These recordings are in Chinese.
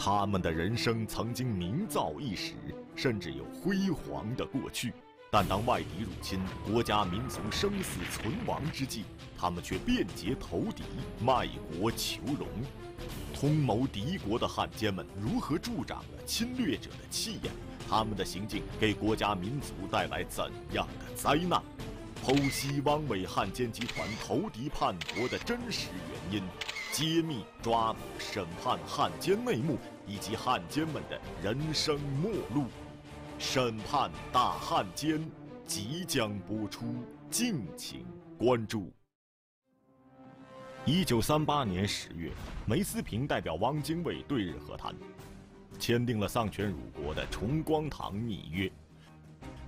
他们的人生曾经名噪一时，甚至有辉煌的过去。但当外敌入侵、国家民族生死存亡之际，他们却变节投敌、卖国求荣，通谋敌国的汉奸们如何助长了侵略者的气焰？他们的行径给国家民族带来怎样的灾难？剖析汪伪汉奸集团投敌叛国的真实原因。揭秘、抓捕、审判汉奸内幕，以及汉奸们的人生末路。审判大汉奸即将播出，敬请关注。一九三八年十月，梅思平代表汪精卫对日和谈，签订了丧权辱国的《崇光堂密约》。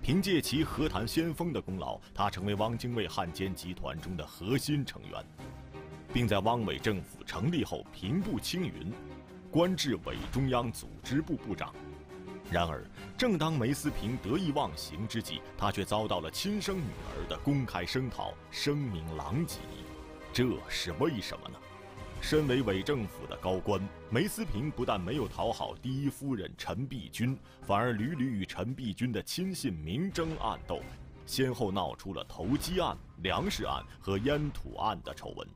凭借其和谈先锋的功劳，他成为汪精卫汉奸集团中的核心成员。并在汪伪政府成立后平步青云，官至伪中央组织部部长。然而，正当梅思平得意忘形之际，他却遭到了亲生女儿的公开声讨，声名狼藉。这是为什么呢？身为伪政府的高官，梅思平不但没有讨好第一夫人陈璧君，反而屡屡与陈璧君的亲信明争暗斗，先后闹出了投机案、粮食案和烟土案的丑闻。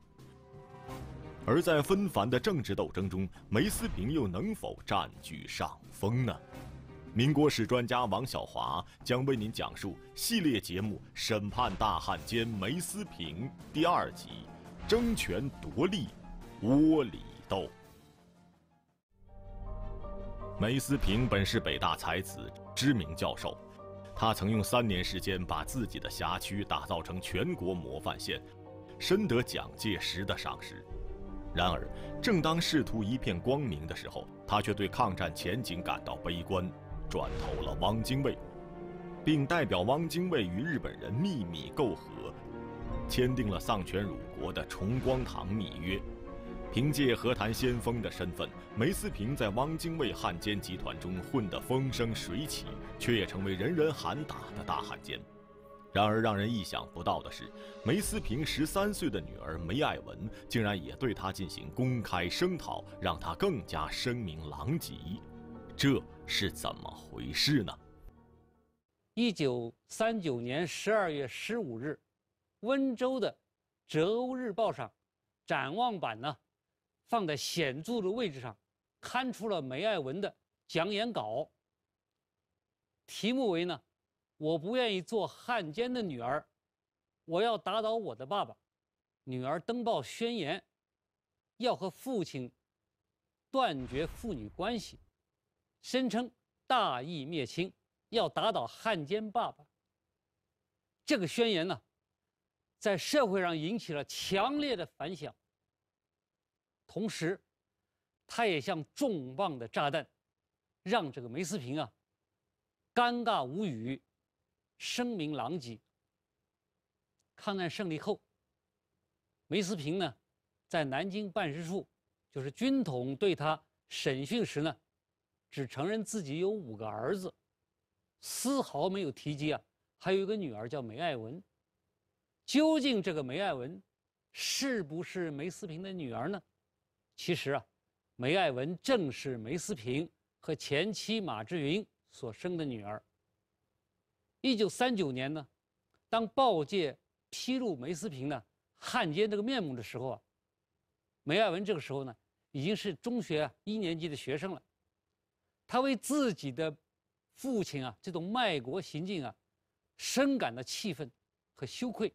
而在纷繁的政治斗争中，梅思平又能否占据上风呢？民国史专家王小华将为您讲述系列节目《审判大汉奸梅思平》第二集：争权夺利，窝里斗。梅思平本是北大才子、知名教授，他曾用三年时间把自己的辖区打造成全国模范县，深得蒋介石的赏识。然而，正当仕途一片光明的时候，他却对抗战前景感到悲观，转投了汪精卫，并代表汪精卫与日本人秘密媾和，签订了丧权辱国的《重光堂密约》。凭借和谈先锋的身份，梅思平在汪精卫汉奸集团中混得风生水起，却也成为人人喊打的大汉奸。然而，让人意想不到的是，梅思平十三岁的女儿梅爱文竟然也对他进行公开声讨，让他更加声名狼藉。这是怎么回事呢？一九三九年十二月十五日，温州的《浙欧日报》上，展望版呢，放在显著的位置上，刊出了梅爱文的讲演稿，题目为呢。我不愿意做汉奸的女儿，我要打倒我的爸爸。女儿登报宣言，要和父亲断绝父女关系，声称大义灭亲，要打倒汉奸爸爸。这个宣言呢，在社会上引起了强烈的反响。同时，他也像重磅的炸弹，让这个梅思平啊，尴尬无语。声名狼藉。抗战胜利后，梅思平呢，在南京办事处，就是军统对他审讯时呢，只承认自己有五个儿子，丝毫没有提及啊，还有一个女儿叫梅爱文。究竟这个梅爱文，是不是梅思平的女儿呢？其实啊，梅爱文正是梅思平和前妻马志云所生的女儿。一九三九年呢，当报界披露梅思平呢汉奸这个面目的时候啊，梅爱文这个时候呢已经是中学一年级的学生了，他为自己的父亲啊这种卖国行径啊，深感的气愤和羞愧。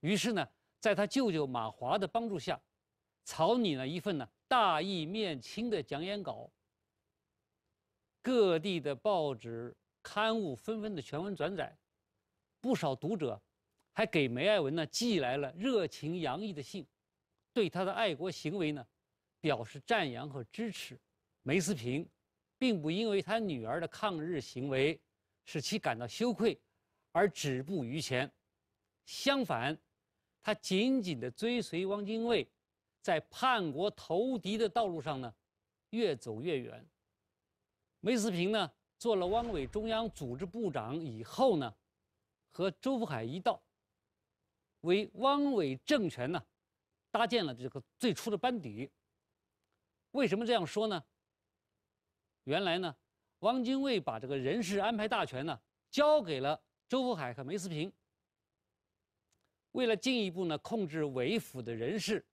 于是呢，在他舅舅马华的帮助下，草拟了一份呢大义灭亲的讲演稿。各地的报纸。刊物纷纷的全文转载，不少读者还给梅爱文呢寄来了热情洋溢的信，对他的爱国行为呢表示赞扬和支持。梅思平并不因为他女儿的抗日行为使其感到羞愧而止步于前，相反，他紧紧的追随汪精卫，在叛国投敌的道路上呢越走越远。梅思平呢？做了汪伪中央组织部长以后呢，和周佛海一道，为汪伪政权呢，搭建了这个最初的班底。为什么这样说呢？原来呢，汪精卫把这个人事安排大权呢，交给了周佛海和梅思平。为了进一步呢控制韦府的人事，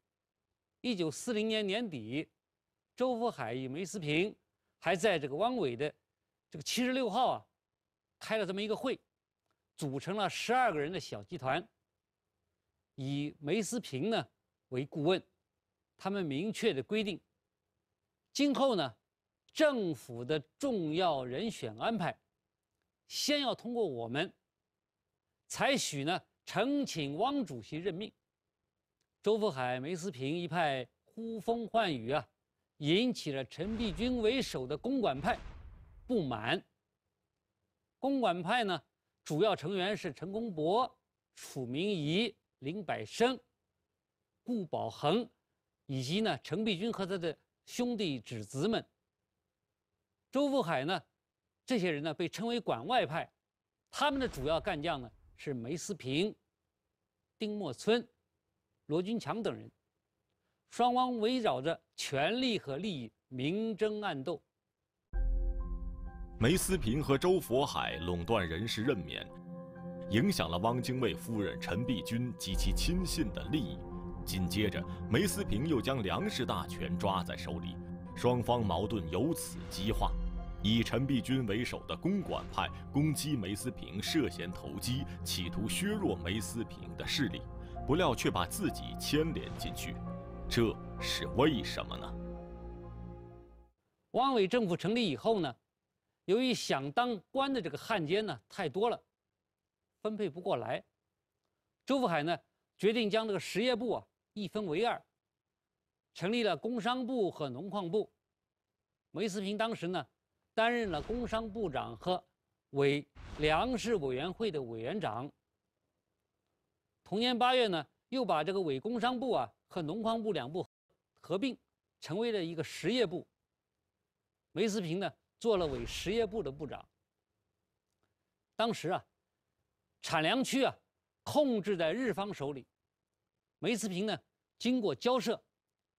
一九四零年年底，周佛海与梅思平还在这个汪伪的。这个七十六号啊，开了这么一个会，组成了十二个人的小集团，以梅思平呢为顾问，他们明确的规定，今后呢政府的重要人选安排，先要通过我们，才许呢呈请汪主席任命。周佛海、梅思平一派呼风唤雨啊，引起了陈璧君为首的公馆派。不满。公馆派呢，主要成员是陈公博、楚明仪、林百生、顾宝恒，以及呢陈璧君和他的兄弟侄子们。周佛海呢，这些人呢被称为馆外派，他们的主要干将呢是梅思平、丁默村、罗军强等人。双方围绕着权力和利益明争暗斗。梅思平和周佛海垄断人事任免，影响了汪精卫夫人陈璧君及其亲信的利益。紧接着，梅思平又将粮食大权抓在手里，双方矛盾由此激化。以陈璧君为首的公馆派攻击梅思平涉嫌投机，企图削弱梅思平的势力，不料却把自己牵连进去。这是为什么呢？汪伪政府成立以后呢？由于想当官的这个汉奸呢太多了，分配不过来，周福海呢决定将这个实业部啊一分为二，成立了工商部和农矿部。梅思平当时呢担任了工商部长和委粮食委员会的委员长。同年八月呢，又把这个委工商部啊和农矿部两部合并，成为了一个实业部。梅思平呢。做了伪实业部的部长。当时啊，产粮区啊，控制在日方手里。梅思平呢，经过交涉，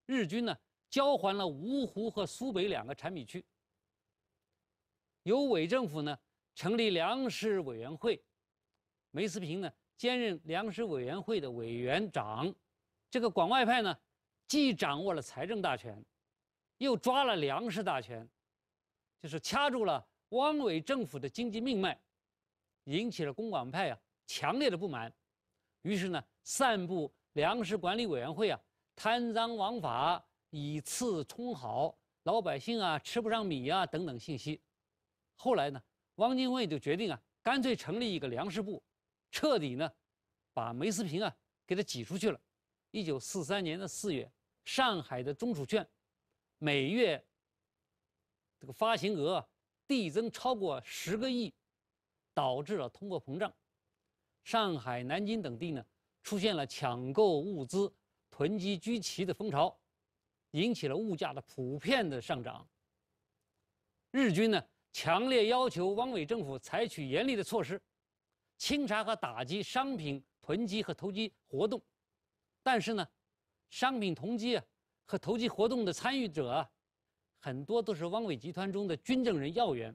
日军呢交还了芜湖和苏北两个产品区。由伪政府呢成立粮食委员会，梅思平呢兼任粮食委员会的委员长。这个广外派呢，既掌握了财政大权，又抓了粮食大权。就是掐住了汪伪政府的经济命脉，引起了公广派啊强烈的不满，于是呢散布粮食管理委员会啊贪赃枉法、以次充好、老百姓啊吃不上米呀等等信息。后来呢，汪精卫就决定啊，干脆成立一个粮食部，彻底呢把梅思平啊给他挤出去了。一九四三年的四月，上海的中储券每月。这个发行额递增超过十个亿，导致了通货膨胀。上海、南京等地呢，出现了抢购物资、囤积居奇的风潮，引起了物价的普遍的上涨。日军呢，强烈要求汪伪政府采取严厉的措施，清查和打击商品囤积和投机活动。但是呢，商品囤积和投机活动的参与者。很多都是汪伪集团中的军政人要员，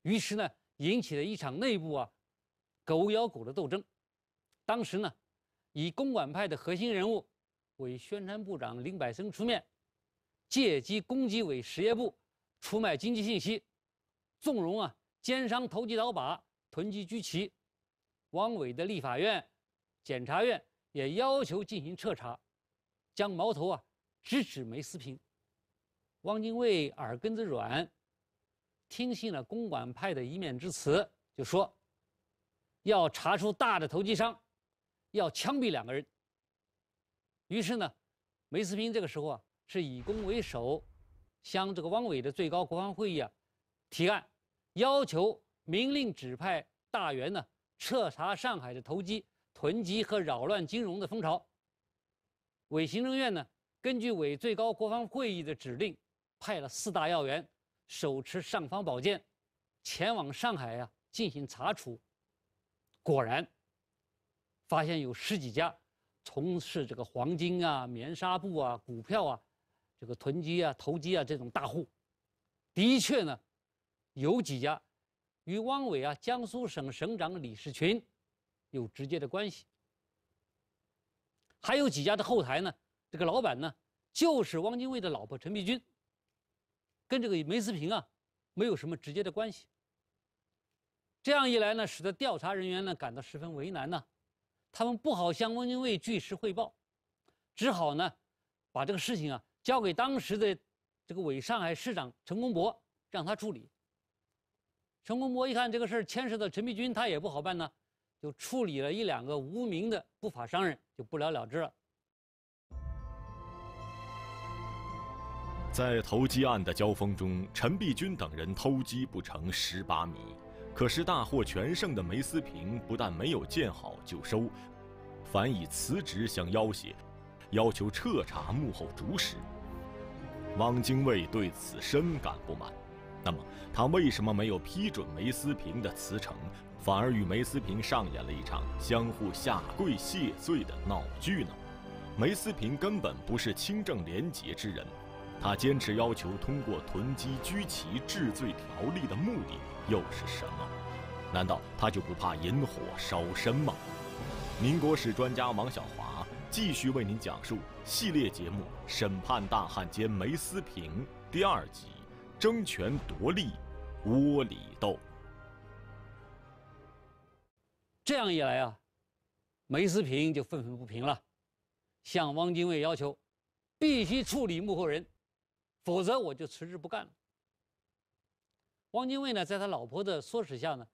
于是呢，引起了一场内部啊，狗咬狗的斗争。当时呢，以公馆派的核心人物、为宣传部长林柏生出面，借机攻击伪实业部出卖经济信息，纵容啊奸商投机倒把、囤积居奇。汪伪的立法院、检察院也要求进行彻查，将矛头啊直指梅思平。汪精卫耳根子软，听信了公馆派的一面之词，就说要查出大的投机商，要枪毙两个人。于是呢，梅思平这个时候啊是以攻为守，向这个汪伪的最高国防会议啊提案，要求明令指派大员呢彻查上海的投机囤积和扰乱金融的风潮。伪行政院呢根据伪最高国防会议的指令。派了四大要员，手持尚方宝剑，前往上海呀进行查处。果然，发现有十几家从事这个黄金啊、棉纱布啊、股票啊、这个囤积啊、投机啊这种大户，的确呢，有几家与汪伟啊江苏省省长李士群有直接的关系。还有几家的后台呢，这个老板呢，就是汪精卫的老婆陈璧君。跟这个梅思平啊，没有什么直接的关系。这样一来呢，使得调查人员呢感到十分为难呢，他们不好向汪精卫据实汇报，只好呢把这个事情啊交给当时的这个伪上海市长陈公博，让他处理。陈公博一看这个事儿牵涉到陈璧君，他也不好办呢，就处理了一两个无名的不法商人，就不了了之了。在投机案的交锋中，陈璧君等人偷鸡不成蚀把米，可是大获全胜的梅思平不但没有见好就收，反以辞职相要挟，要求彻查幕后主使。汪精卫对此深感不满，那么他为什么没有批准梅思平的辞呈，反而与梅思平上演了一场相互下跪谢罪的闹剧呢？梅思平根本不是清正廉洁之人。他坚持要求通过囤积居奇治罪条例的目的又是什么？难道他就不怕引火烧身吗？民国史专家王小华继续为您讲述系列节目《审判大汉奸梅思平》第二集：争权夺利，窝里斗。这样一来啊，梅思平就愤愤不平了，向汪精卫要求必须处理幕后人。否则我就辞职不干了。汪精卫呢，在他老婆的唆使下呢，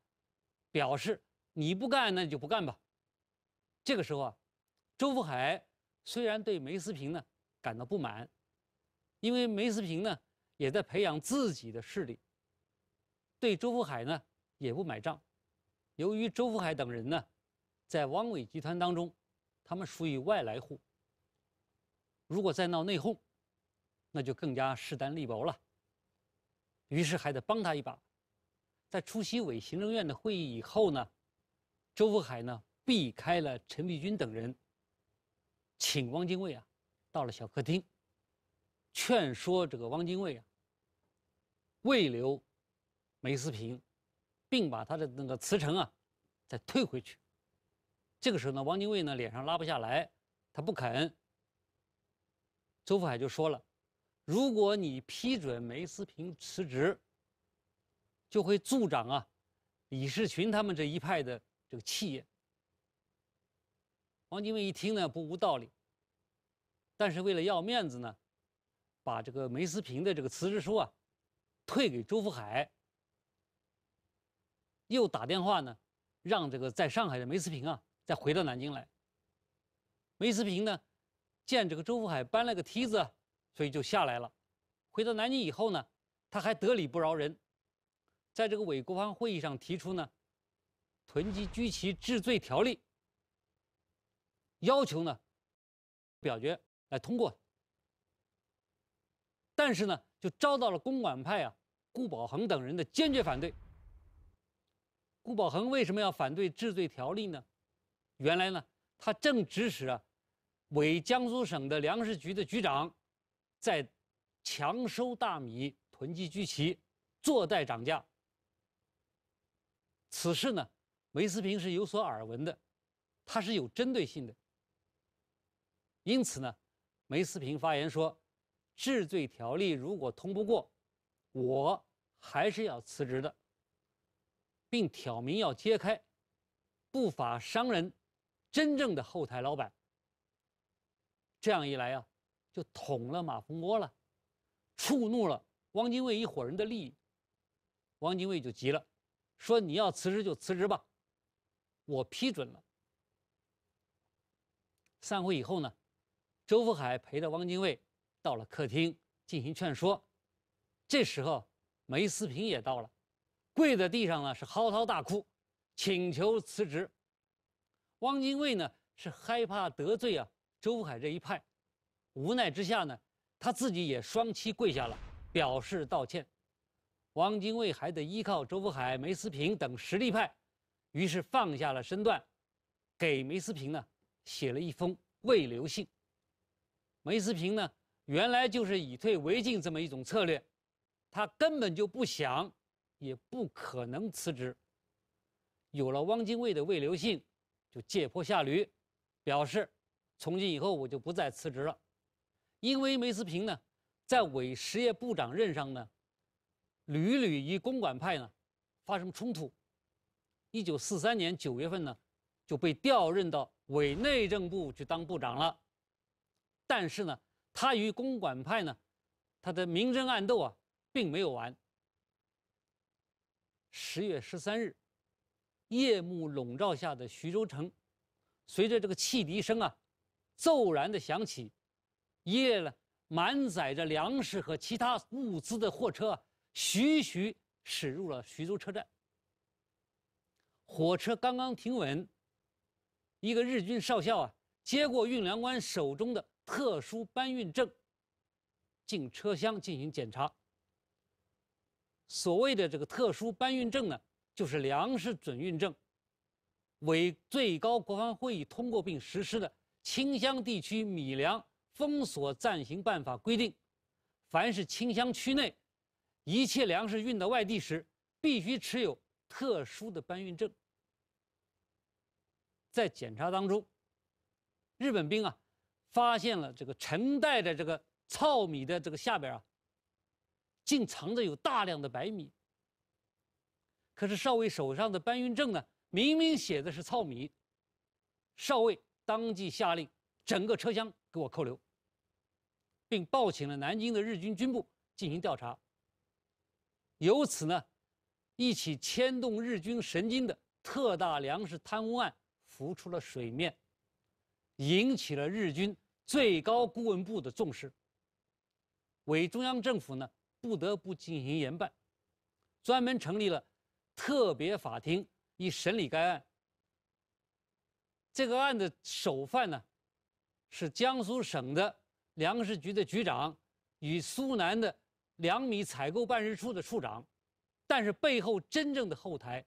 表示你不干，那你就不干吧。这个时候啊，周福海虽然对梅思平呢感到不满，因为梅思平呢也在培养自己的势力，对周福海呢也不买账。由于周福海等人呢，在汪伪集团当中，他们属于外来户。如果再闹内讧。那就更加势单力薄了。于是还得帮他一把，在出席委行政院的会议以后呢，周福海呢避开了陈璧君等人，请汪精卫啊到了小客厅，劝说这个汪精卫啊，未留梅思平，并把他的那个辞呈啊再退回去。这个时候呢，汪精卫呢脸上拉不下来，他不肯，周福海就说了。如果你批准梅思平辞职，就会助长啊，李士群他们这一派的这个气焰。汪精卫一听呢，不无道理。但是为了要面子呢，把这个梅思平的这个辞职书啊，退给周福海。又打电话呢，让这个在上海的梅思平啊，再回到南京来。梅思平呢，见这个周福海搬了个梯子。所以就下来了，回到南京以后呢，他还得理不饶人，在这个伪国防会议上提出呢，囤积居奇治罪条例。要求呢，表决来通过。但是呢，就遭到了公馆派啊顾宝恒等人的坚决反对。顾宝恒为什么要反对治罪条例呢？原来呢，他正指使啊，伪江苏省的粮食局的局长。在强收大米、囤积居奇、坐待涨价。此事呢，梅斯平是有所耳闻的，他是有针对性的。因此呢，梅斯平发言说：“治罪条例如果通不过，我还是要辞职的。”并挑明要揭开不法商人真正的后台老板。这样一来啊。就捅了马蜂窝了，触怒了汪精卫一伙人的利益，汪精卫就急了，说：“你要辞职就辞职吧，我批准了。”散会以后呢，周福海陪着汪精卫到了客厅进行劝说，这时候梅思平也到了，跪在地上呢是嚎啕大哭，请求辞职。汪精卫呢是害怕得罪啊周福海这一派。无奈之下呢，他自己也双膝跪下了，表示道歉。汪精卫还得依靠周佛海、梅思平等实力派，于是放下了身段，给梅思平呢写了一封慰留信。梅思平呢，原来就是以退为进这么一种策略，他根本就不想，也不可能辞职。有了汪精卫的慰留信，就借坡下驴，表示从今以后我就不再辞职了。因为梅斯平呢，在委实业部长任上呢，屡屡与公馆派呢发生冲突。一九四三年九月份呢，就被调任到委内政部去当部长了。但是呢，他与公馆派呢，他的明争暗斗啊，并没有完。十月十三日，夜幕笼罩下的徐州城，随着这个汽笛声啊，骤然的响起。夜了，满载着粮食和其他物资的货车徐徐驶入了徐州车站。火车刚刚停稳，一个日军少校啊接过运粮官手中的特殊搬运证，进车厢进行检查。所谓的这个特殊搬运证呢，就是粮食准运证，为最高国防会议通过并实施的清乡地区米粮。封锁暂行办法规定，凡是清乡区内一切粮食运到外地时，必须持有特殊的搬运证。在检查当中，日本兵啊发现了这个陈袋的这个糙米的这个下边啊，竟藏着有大量的白米。可是少尉手上的搬运证呢，明明写的是糙米，少尉当即下令，整个车厢给我扣留。并报请了南京的日军军部进行调查。由此呢，一起牵动日军神经的特大粮食贪污案浮出了水面，引起了日军最高顾问部的重视。伪中央政府呢不得不进行严办，专门成立了特别法庭以审理该案。这个案的首犯呢是江苏省的。粮食局的局长，与苏南的粮米采购办事处的处长，但是背后真正的后台，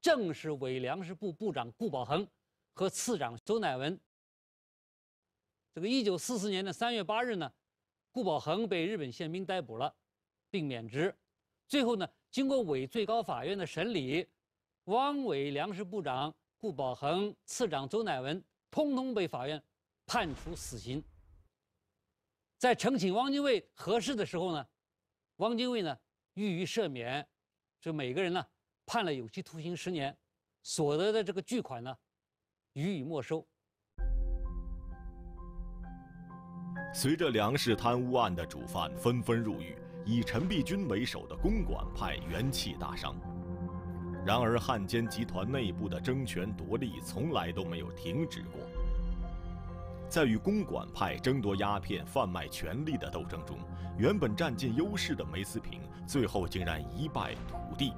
正是伪粮食部部长顾宝恒和次长周乃文。这个一九四四年的三月八日呢，顾宝恒被日本宪兵逮捕了，并免职。最后呢，经过伪最高法院的审理，汪伪粮食部长顾宝恒、次长周乃文，通通被法院判处死刑。在呈请汪精卫核实的时候呢，汪精卫呢，予以赦免，就每个人呢，判了有期徒刑十年，所得的这个巨款呢，予以没收。随着粮食贪污案的主犯纷纷入狱，以陈璧君为首的公馆派元气大伤。然而，汉奸集团内部的争权夺利从来都没有停止过。在与公馆派争夺鸦片贩卖权力的斗争中，原本占尽优势的梅斯平，最后竟然一败涂地，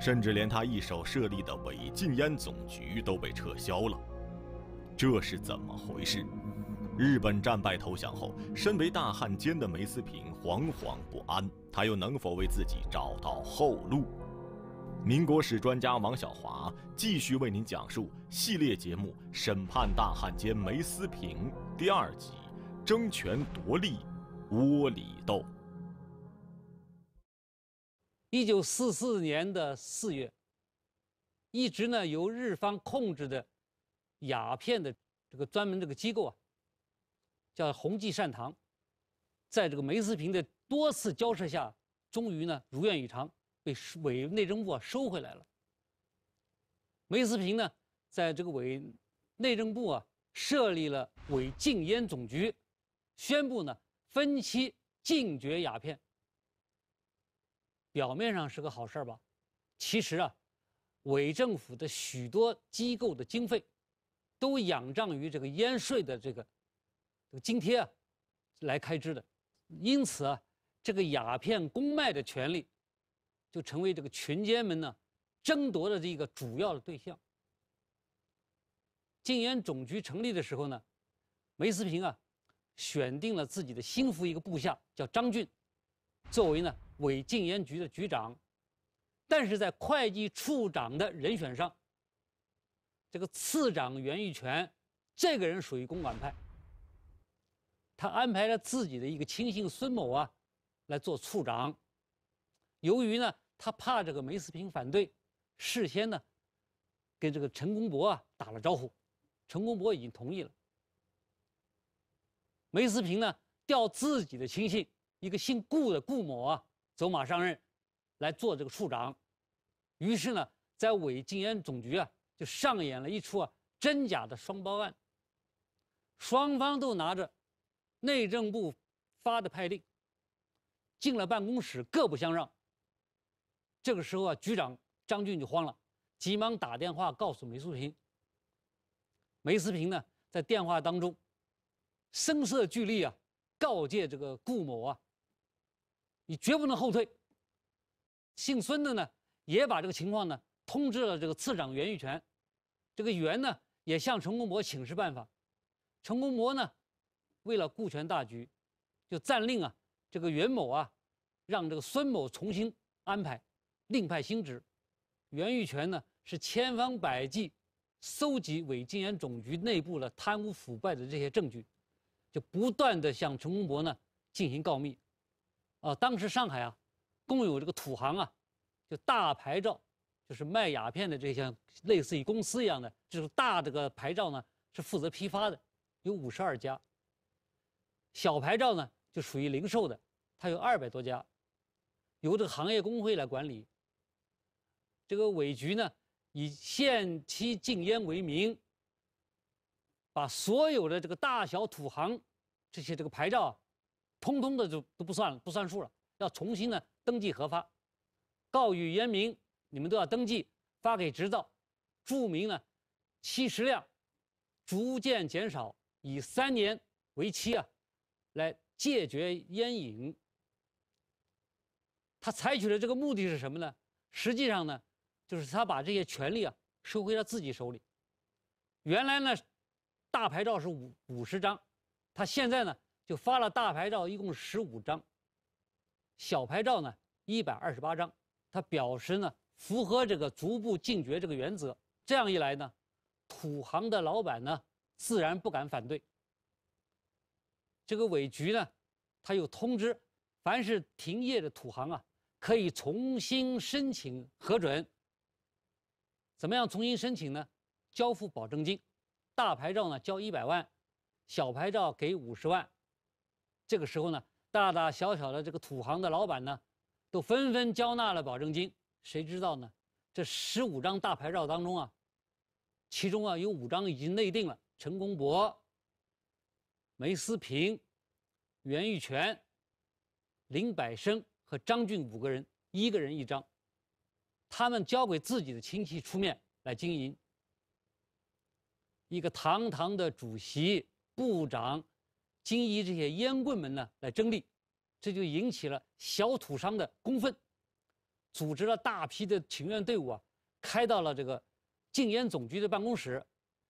甚至连他一手设立的伪禁烟总局都被撤销了。这是怎么回事？日本战败投降后，身为大汉奸的梅斯平惶惶不安，他又能否为自己找到后路？民国史专家王小华继续为您讲述系列节目《审判大汉奸梅思平》第二集《争权夺利，窝里斗》。一九四四年的四月，一直呢由日方控制的鸦片的这个专门这个机构啊，叫鸿济善堂，在这个梅思平的多次交涉下，终于呢如愿以偿。被委内政部啊收回来了。梅思平呢，在这个委内政部啊设立了伪禁烟总局，宣布呢分期禁绝鸦片。表面上是个好事儿吧？其实啊，伪政府的许多机构的经费，都仰仗于这个烟税的这个这个津贴啊来开支的。因此啊，这个鸦片公卖的权利。就成为这个群奸们呢争夺的这个主要的对象。禁烟总局成立的时候呢，梅思平啊选定了自己的心腹一个部下叫张俊，作为呢伪禁烟局的局长，但是在会计处长的人选上，这个次长袁玉泉这个人属于公管派，他安排了自己的一个亲信孙某啊来做处长，由于呢。他怕这个梅思平反对，事先呢，跟这个陈公博啊打了招呼，陈公博已经同意了。梅思平呢调自己的亲信，一个姓顾的顾某啊走马上任，来做这个处长。于是呢，在伪禁烟总局啊就上演了一出啊真假的双包案，双方都拿着内政部发的派令，进了办公室各不相让。这个时候啊，局长张俊就慌了，急忙打电话告诉梅思萍。梅思平呢，在电话当中，声色俱厉啊，告诫这个顾某啊，你绝不能后退。姓孙的呢，也把这个情况呢，通知了这个次长袁玉泉。这个袁呢，也向陈公博请示办法。陈公博呢，为了顾全大局，就暂令啊，这个袁某啊，让这个孙某重新安排。另派新职，袁玉泉呢是千方百计搜集伪禁烟总局内部的贪污腐败的这些证据，就不断的向陈公博呢进行告密。啊，当时上海啊，共有这个土行啊，就大牌照，就是卖鸦片的这项类似于公司一样的这种大这个牌照呢是负责批发的，有五十二家。小牌照呢就属于零售的，它有二百多家，由这个行业工会来管理。这个伪局呢，以限期禁烟为名，把所有的这个大小土行，这些这个牌照，通通的就都不算了，不算数了，要重新呢登记核发，告谕烟民，你们都要登记发给执照，注明呢，吸食量逐渐减少，以三年为期啊，来戒绝烟瘾。他采取的这个目的是什么呢？实际上呢？就是他把这些权利啊收回到自己手里。原来呢，大牌照是五五十张，他现在呢就发了大牌照一共十五张，小牌照呢一百二十八张。他表示呢符合这个逐步禁绝这个原则。这样一来呢，土行的老板呢自然不敢反对。这个委局呢，他又通知，凡是停业的土行啊，可以重新申请核准。怎么样重新申请呢？交付保证金，大牌照呢交一百万，小牌照给五十万。这个时候呢，大大小小的这个土行的老板呢，都纷纷交纳了保证金。谁知道呢？这十五张大牌照当中啊，其中啊有五张已经内定了：陈公博、梅思平、袁玉泉、林柏生和张俊五个人，一个人一张。他们交给自己的亲戚出面来经营。一个堂堂的主席部长，经营这些烟棍们呢来争利，这就引起了小土商的公愤，组织了大批的请愿队伍啊，开到了这个禁烟总局的办公室，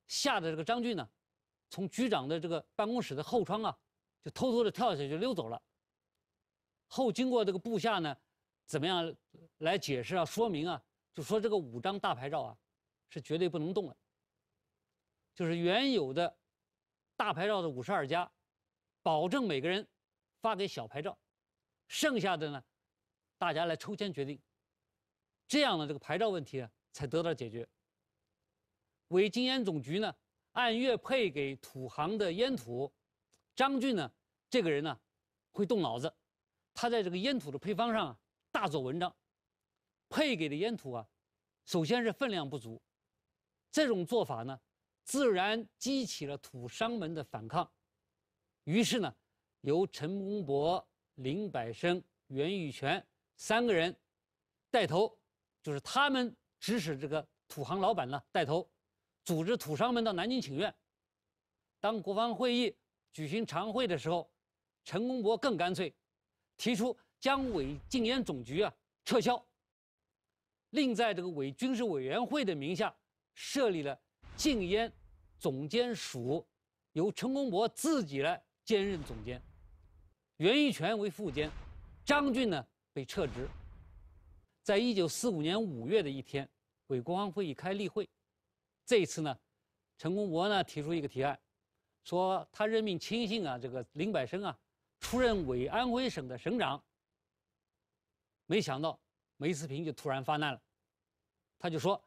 吓得这个张俊呢，从局长的这个办公室的后窗啊，就偷偷的跳下去就溜走了。后经过这个部下呢。怎么样来解释啊？说明啊，就说这个五张大牌照啊，是绝对不能动的。就是原有的大牌照的五十二家，保证每个人发给小牌照，剩下的呢，大家来抽签决定。这样呢，这个牌照问题才得到解决。为禁烟总局呢，按月配给土行的烟土。张俊呢，这个人呢，会动脑子，他在这个烟土的配方上啊。大做文章，配给的烟土啊，首先是分量不足。这种做法呢，自然激起了土商们的反抗。于是呢，由陈公博、林百生、袁玉泉三个人带头，就是他们指使这个土行老板呢带头，组织土商们到南京请愿。当国防会议举行常会的时候，陈公博更干脆提出。将委禁烟总局啊撤销，另在这个伪军事委员会的名下设立了禁烟总监署，由陈公博自己来兼任总监，袁玉泉为副监，张俊呢被撤职。在一九四五年五月的一天，伪国防会议开例会，这次呢，陈公博呢提出一个提案，说他任命亲信啊这个林柏生啊出任伪安徽省的省长。没想到梅思平就突然发难了，他就说：“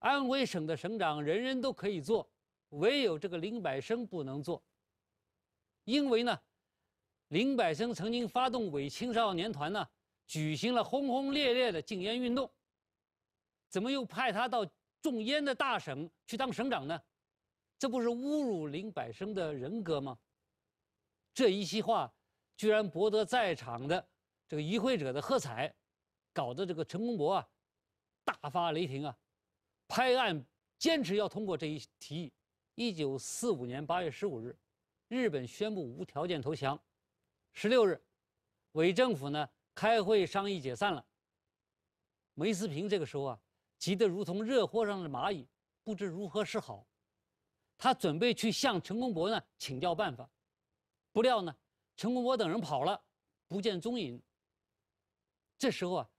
安徽省的省长人人都可以做，唯有这个林百生不能做，因为呢，林百生曾经发动伪青少年团呢，举行了轰轰烈烈的禁烟运动，怎么又派他到种烟的大省去当省长呢？这不是侮辱林百生的人格吗？”这一席话居然博得在场的。这个与会者的喝彩，搞得这个陈公博啊大发雷霆啊，拍案坚持要通过这一提议。一九四五年八月十五日，日本宣布无条件投降。十六日，伪政府呢开会商议解散了。梅思平这个时候啊急得如同热锅上的蚂蚁，不知如何是好。他准备去向陈公博呢请教办法，不料呢陈公博等人跑了，不见踪影。这时候啊，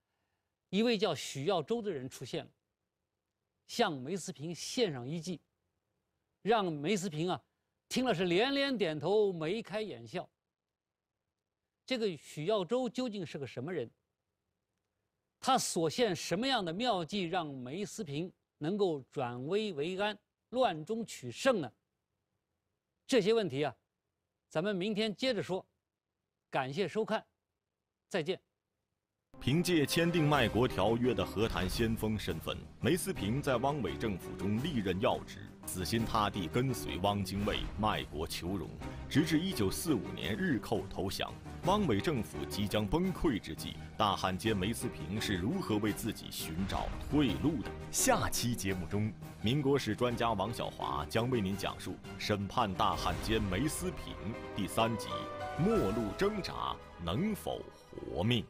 一位叫许耀洲的人出现了，向梅思平献上一计，让梅思平啊听了是连连点头，眉开眼笑。这个许耀洲究竟是个什么人？他所献什么样的妙计让梅思平能够转危为安、乱中取胜呢？这些问题啊，咱们明天接着说。感谢收看，再见。凭借签订卖国条约的和谈先锋身份，梅思平在汪伪政府中历任要职，死心塌地跟随汪精卫卖国求荣，直至一九四五年日寇投降，汪伪政府即将崩溃之际，大汉奸梅思平是如何为自己寻找退路的？下期节目中，民国史专家王小华将为您讲述《审判大汉奸梅思平》第三集：末路挣扎能否活命？